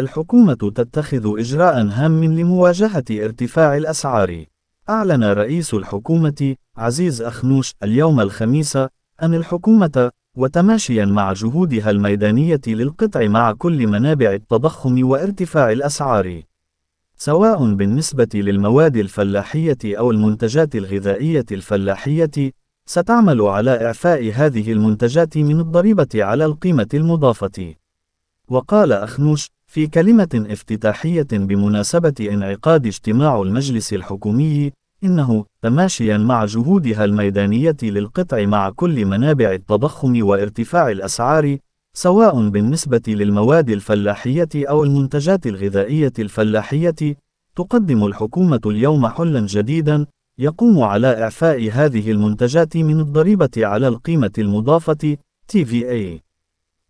الحكومة تتخذ إجراء هام لمواجهة ارتفاع الأسعار. أعلن رئيس الحكومة عزيز أخنوش اليوم الخميس أن الحكومة وتماشيا مع جهودها الميدانية للقطع مع كل منابع التضخم وارتفاع الأسعار سواء بالنسبة للمواد الفلاحية أو المنتجات الغذائية الفلاحية ستعمل على إعفاء هذه المنتجات من الضريبة على القيمة المضافة وقال أخنوش في كلمة افتتاحية بمناسبة انعقاد اجتماع المجلس الحكومي، إنه تماشيا مع جهودها الميدانية للقطع مع كل منابع التضخم وارتفاع الأسعار، سواء بالنسبة للمواد الفلاحية أو المنتجات الغذائية الفلاحية، تقدم الحكومة اليوم حلا جديدا يقوم على إعفاء هذه المنتجات من الضريبة على القيمة المضافة TVA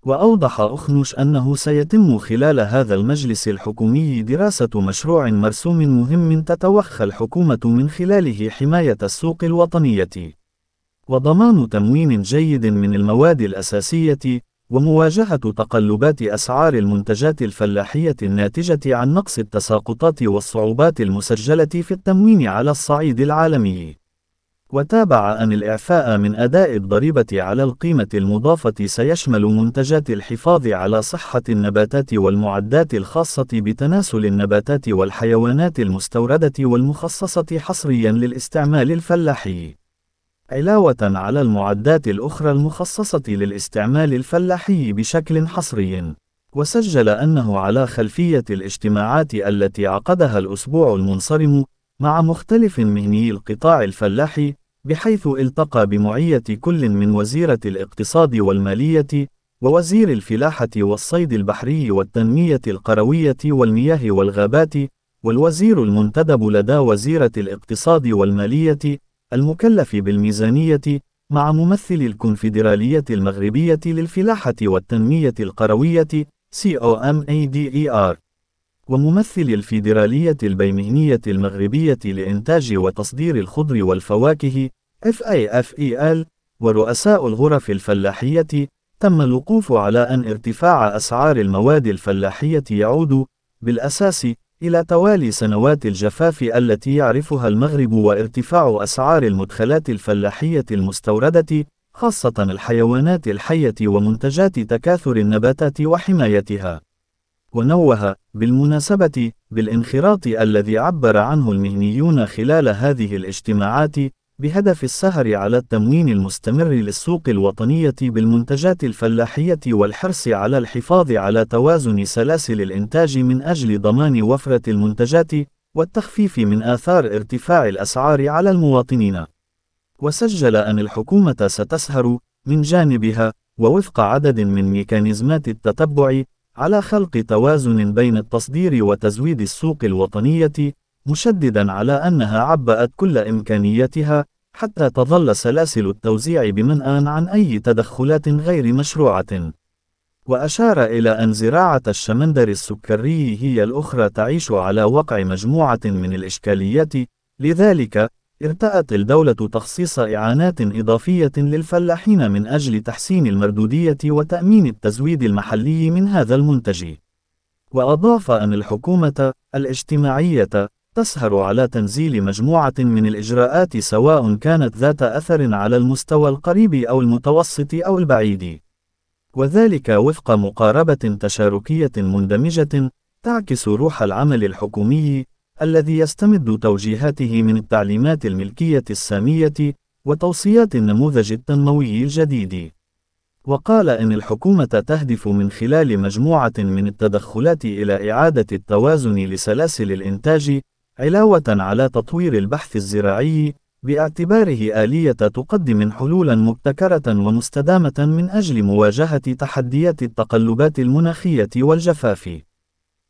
وأوضح أخنوش أنه سيتم خلال هذا المجلس الحكومي دراسة مشروع مرسوم مهم تتوخى الحكومة من خلاله حماية السوق الوطنية وضمان تموين جيد من المواد الأساسية ومواجهة تقلبات أسعار المنتجات الفلاحية الناتجة عن نقص التساقطات والصعوبات المسجلة في التموين على الصعيد العالمي وتابع أن الإعفاء من أداء الضريبة على القيمة المضافة سيشمل منتجات الحفاظ على صحة النباتات والمعدات الخاصة بتناسل النباتات والحيوانات المستوردة والمخصصة حصريًا للاستعمال الفلاحي. علاوة على المعدات الأخرى المخصصة للاستعمال الفلاحي بشكل حصري. وسجل أنه على خلفية الاجتماعات التي عقدها الأسبوع المنصرم مع مختلف مهني القطاع الفلاحي بحيث التقى بمعية كل من وزيرة الاقتصاد والمالية ووزير الفلاحة والصيد البحري والتنمية القروية والمياه والغابات والوزير المنتدب لدى وزيرة الاقتصاد والمالية المكلف بالميزانية مع ممثل الكونفدرالية المغربية للفلاحة والتنمية القروية COMADER وممثل الفيدرالية البيمهنية المغربية لإنتاج وتصدير الخضر والفواكه FAFEL ورؤساء الغرف الفلاحية تم الوقوف على أن ارتفاع أسعار المواد الفلاحية يعود بالأساس إلى توالي سنوات الجفاف التي يعرفها المغرب وارتفاع أسعار المدخلات الفلاحية المستوردة خاصة الحيوانات الحية ومنتجات تكاثر النباتات وحمايتها ونوه بالمناسبة بالانخراط الذي عبر عنه المهنيون خلال هذه الاجتماعات بهدف السهر على التموين المستمر للسوق الوطنية بالمنتجات الفلاحية والحرص على الحفاظ على توازن سلاسل الإنتاج من أجل ضمان وفرة المنتجات والتخفيف من آثار ارتفاع الأسعار على المواطنين. وسجل أن الحكومة ستسهر من جانبها ووفق عدد من ميكانيزمات التتبع على خلق توازن بين التصدير وتزويد السوق الوطنية، مشددا على أنها عبأت كل إمكانياتها حتى تظل سلاسل التوزيع بمنأى عن أي تدخلات غير مشروعة. وأشار إلى أن زراعة الشمندر السكري هي الأخرى تعيش على وقع مجموعة من الإشكاليات، لذلك ارتأت الدولة تخصيص إعانات إضافية للفلاحين من أجل تحسين المردودية وتأمين التزويد المحلي من هذا المنتج. وأضاف أن الحكومة الاجتماعية تسهر على تنزيل مجموعة من الإجراءات سواء كانت ذات أثر على المستوى القريب أو المتوسط أو البعيد. وذلك وفق مقاربة تشاركية مندمجة تعكس روح العمل الحكومي الذي يستمد توجيهاته من التعليمات الملكية السامية وتوصيات النموذج التنموي الجديد. وقال إن الحكومة تهدف من خلال مجموعة من التدخلات إلى إعادة التوازن لسلاسل الإنتاج، علاوة على تطوير البحث الزراعي، باعتباره آلية تقدم حلولاً مبتكرة ومستدامة من أجل مواجهة تحديات التقلبات المناخية والجفاف.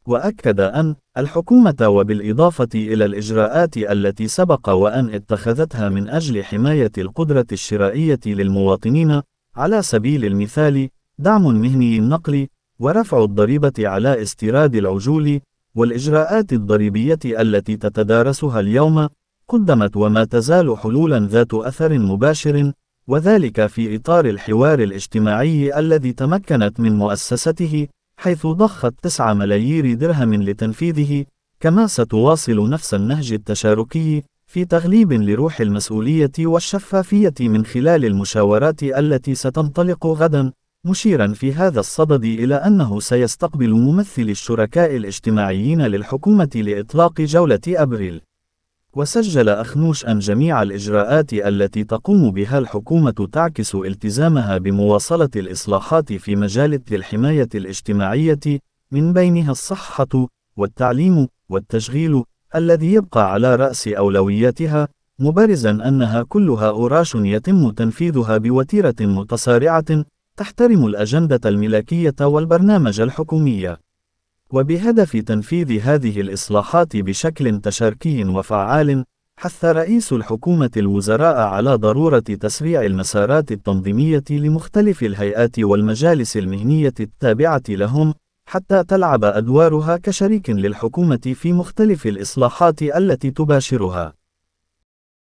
وأكد أن الحكومة وبالإضافة إلى الإجراءات التي سبق وأن اتخذتها من أجل حماية القدرة الشرائية للمواطنين على سبيل المثال دعم مهني النقل ورفع الضريبة على استيراد العجول والإجراءات الضريبية التي تتدارسها اليوم قدمت وما تزال حلولا ذات أثر مباشر وذلك في إطار الحوار الاجتماعي الذي تمكنت من مؤسسته حيث ضخت 9 ملايير درهم لتنفيذه، كما ستواصل نفس النهج التشاركي في تغليب لروح المسؤولية والشفافية من خلال المشاورات التي ستنطلق غدا، مشيرا في هذا الصدد إلى أنه سيستقبل ممثلي الشركاء الاجتماعيين للحكومة لإطلاق جولة أبريل. وسجل أخنوش أن جميع الإجراءات التي تقوم بها الحكومة تعكس التزامها بمواصلة الإصلاحات في مجال الحماية الاجتماعية من بينها الصحة والتعليم والتشغيل الذي يبقى على رأس أولوياتها مبارزا أنها كلها أوراش يتم تنفيذها بوتيرة متسارعة تحترم الأجندة الملكية والبرنامج الحكومي وبهدف تنفيذ هذه الإصلاحات بشكل تشاركي وفعال، حث رئيس الحكومة الوزراء على ضرورة تسريع المسارات التنظيمية لمختلف الهيئات والمجالس المهنية التابعة لهم، حتى تلعب أدوارها كشريك للحكومة في مختلف الإصلاحات التي تباشرها.